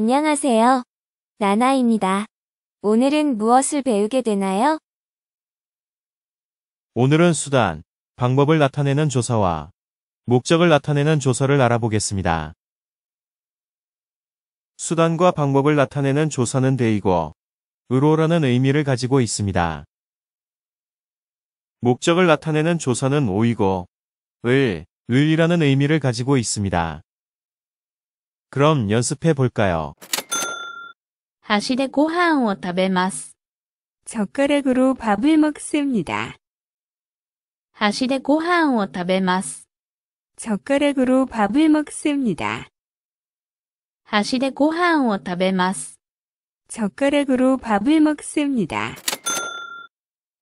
안녕하세요. 나나입니다. 오늘은 무엇을 배우게 되나요? 오늘은 수단, 방법을 나타내는 조사와 목적을 나타내는 조사를 알아보겠습니다. 수단과 방법을 나타내는 조사는 대이고 으로라는 의미를 가지고 있습니다. 목적을 나타내는 조사는 오이고 을, 을이라는 의미를 가지고 있습니다. 그럼 연습해 볼까요? 箸でご飯を食べます。 젓가락으로 밥을 먹습니다. 箸でご飯を食べます。 젓가락으로 밥을 먹습니다. 箸でご飯を食べます。 젓가락으로 밥을 먹습니다.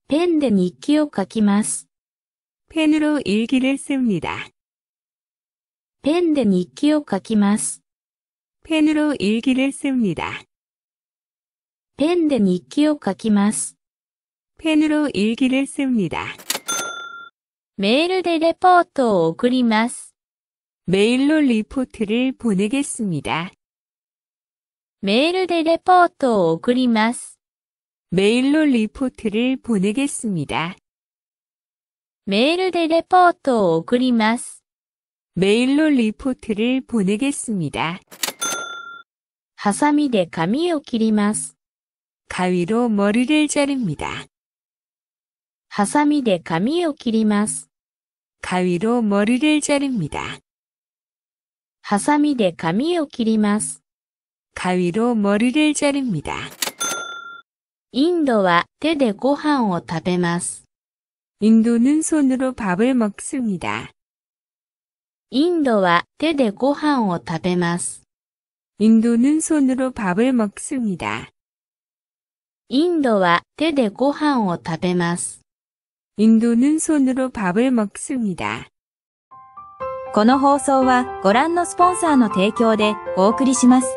ペで日記を書きます 펜으로 일기를 씁니다. ペで日記を書きます 펜으로 일기를 씁니다. ペで日記を書きます 펜으로 일기를 씁니다. メーでレポート送ります 메일로 리포트를 보내겠습니다. メーでレポート送ります 메일로 리포트를 보내겠습니다. メーでレポート送ります 메일로 리포트를 보내겠습니다. ハサミで髪を切ります。가위로머리를자릅니 다。 ハサミで髪を切ります。가위로머리를자릅니 다。 ハサミで髪を切ります。가위로머리를자릅니 다。 インドは手でご飯を食べます。インド는손으로밥을먹습니 다。 インドは手でご飯を食べます。イ인도는손으로밥을먹습니다インドは手でご飯を食べます。インド는손으로밥을먹습니 다。 この放送はご覧のスポンサーの提供でお送りします。